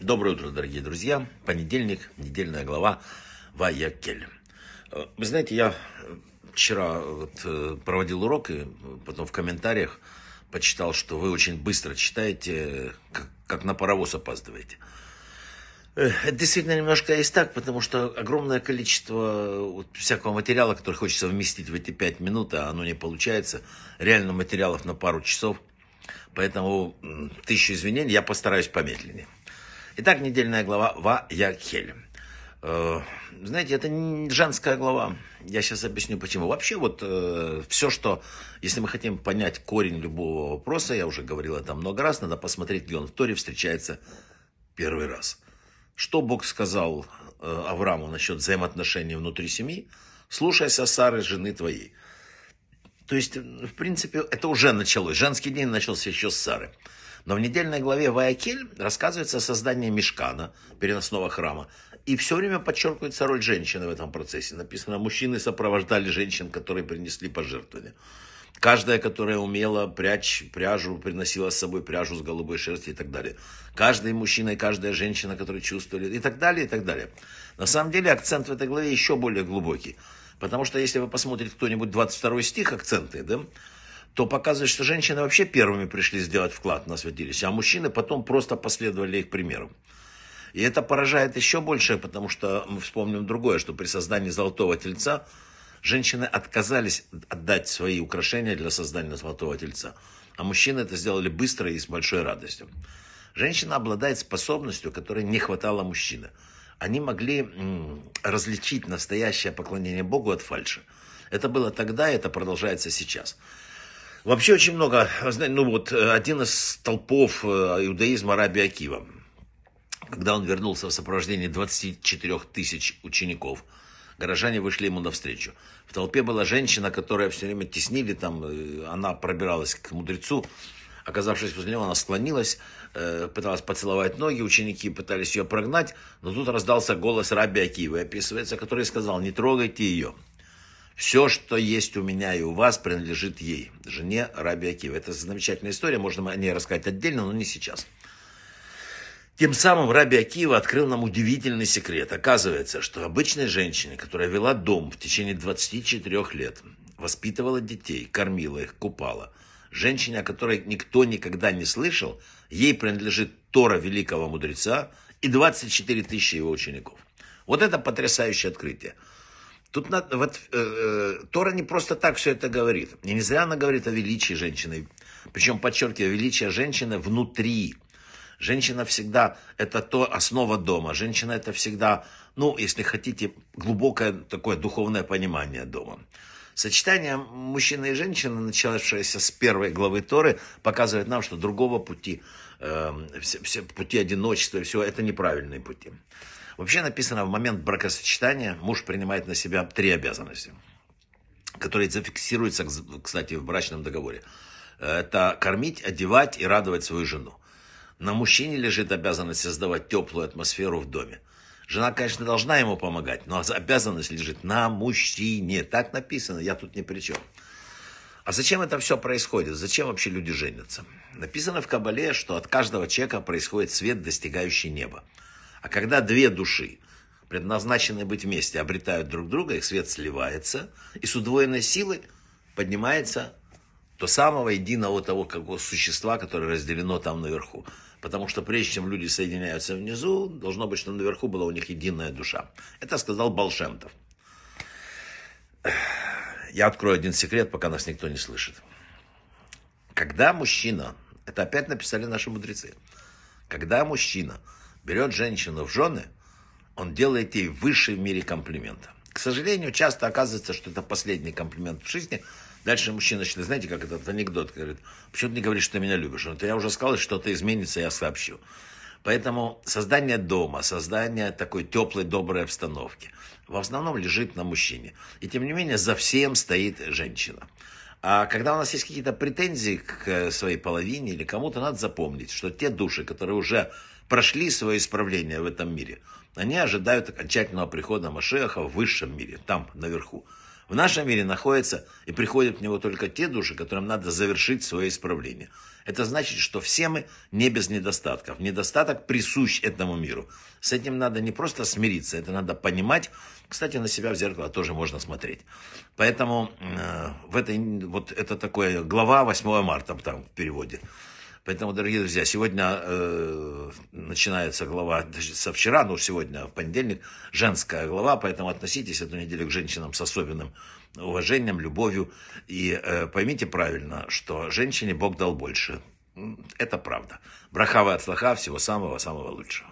Доброе утро, дорогие друзья. Понедельник, недельная глава Ваякель. Э, вы знаете, я э, вчера вот э, проводил урок и потом в комментариях почитал, что вы очень быстро читаете, как, на паровоз опаздываете. Это действительно немножко есть так, потому что огромное количество вот всякого материала, который хочется вместить в эти пять минут, а оно не получается. Реально материалов на пару часов. Поэтому тысячу извинений, я постараюсь помедленнее. Итак, недельная глава Ваякхель. Э, знаете, это не женская глава. Я сейчас объясню почему. Вообще вот э, все, что, если мы хотим понять корень любого вопроса, я уже говорил это много раз, надо посмотреть, где он в Торе встречается первый раз. Что Бог сказал э, Аврааму насчет взаимоотношений внутри семьи? Слушайся Сары, жены твоей. То есть, э, в принципе, это уже началось. Женский день начался еще с Сары. Но в недельной главе Ваякель рассказывается о создании мешкана, переносного храма, и все время подчеркивается роль женщины в этом процессе. Написано, мужчины сопровождали женщин, которые принесли пожертвования. Каждая, которая умела прячь пряжу, приносила с собой пряжу с голубой шерстью и так далее. Каждый мужчина и каждая женщина, которые чувствовали и так далее, и так далее. На самом деле акцент в этой главе еще более глубокий. Потому что если вы посмотрите кто-нибудь 22 стих акценты, да, то показывает, что женщины вообще первыми пришли сделать вклад на святилище, а мужчины потом просто последовали их примеру. И это поражает еще больше, потому что мы вспомним другое, что при создании золотого тельца женщины отказались отдать свои украшения для создания золотого тельца, а мужчины это сделали быстро и с большой радостью. Женщина обладает способностью, которой не хватало мужчины. Они могли различить настоящее поклонение Богу от фальши. Это было тогда, и это продолжается сейчас. Вообще очень много, знаете, ну вот э, один из столпов э, иудаизма Раби Акива, когда он вернулся в сопровождении 24 тысяч учеников, горожане вышли ему навстречу. В толпе была женщина, которая все время теснили, там, э, она пробиралась к мудрецу, Оказавшись возле него, она склонилась, пыталась поцеловать ноги, ученики пытались ее прогнать, но тут раздался голос раби Акивы, описывается, который сказал, не трогайте ее. Все, что есть у меня и у вас, принадлежит ей, жене Раби Акива. Это замечательная история, можно о ней рассказать отдельно, но не сейчас. Тем самым Раби Акива открыл нам удивительный секрет. Оказывается, что обычной женщине, которая вела дом в течение 24 лет, воспитывала детей, кормила их, купала, женщине, о которой никто никогда не слышал, ей принадлежит Тора великого мудреца и 24 тысячи его учеников. Вот это потрясающее открытие. Тут надо, вот э, э, Тора не просто так все это говорит. И не зря она говорит о величии женщины. Причем, подчеркиваю, величие женщины внутри. Женщина всегда это то основа дома. Женщина это всегда, ну, если хотите, глубокое такое духовное понимание дома. Сочетание мужчины и женщины, начавшееся с первой главы Торы, показывает нам, что другого пути Эм, все, все пути одиночества и всего, это неправильные пути. Вообще написано, в момент бракосочетания муж принимает на себя три обязанности, которые зафиксируются, кстати, в брачном договоре. Это кормить, одевать и радовать свою жену. На мужчине лежит обязанность создавать теплую атмосферу в доме. Жена, конечно, должна ему помогать, но обязанность лежит на мужчине. Так написано, я тут ни при чем. А зачем это все происходит? Зачем вообще люди женятся? Написано в Кабале, что от каждого человека происходит свет, достигающий неба. А когда две души, предназначенные быть вместе, обретают друг друга, их свет сливается, и с удвоенной силой поднимается то самого единого того какого существа, которое разделено там наверху. Потому что прежде чем люди соединяются внизу, должно быть, что наверху была у них единая душа. Это сказал Болшемтов. Я открою один секрет, пока нас никто не слышит. Когда мужчина, это опять написали наши мудрецы, когда мужчина берет женщину в жены, он делает ей высший в мире комплимент. К сожалению, часто оказывается, что это последний комплимент в жизни. Дальше мужчина начинает, знаете, как этот анекдот, говорит, почему ты не говоришь, что ты меня любишь? Вот я уже сказал, что-то изменится, я сообщу. Поэтому создание дома, создание такой теплой, доброй обстановки в основном лежит на мужчине. И тем не менее за всем стоит женщина. А когда у нас есть какие-то претензии к своей половине или кому-то, надо запомнить, что те души, которые уже прошли свое исправление в этом мире, они ожидают окончательного прихода Машеха в высшем мире, там, наверху. В нашем мире находятся и приходят к Него только те души, которым надо завершить свое исправление. Это значит, что все мы не без недостатков. Недостаток присущ этому миру. С этим надо не просто смириться, это надо понимать. Кстати, на себя в зеркало тоже можно смотреть. Поэтому э, в этой, вот это такое глава 8 марта там в переводе. Поэтому, дорогие друзья, сегодня э, начинается глава, со вчера, ну сегодня, в понедельник, женская глава, поэтому относитесь эту неделю к женщинам с особенным уважением, любовью. И э, поймите правильно, что женщине Бог дал больше. Это правда. Брахава от слаха, всего самого-самого лучшего.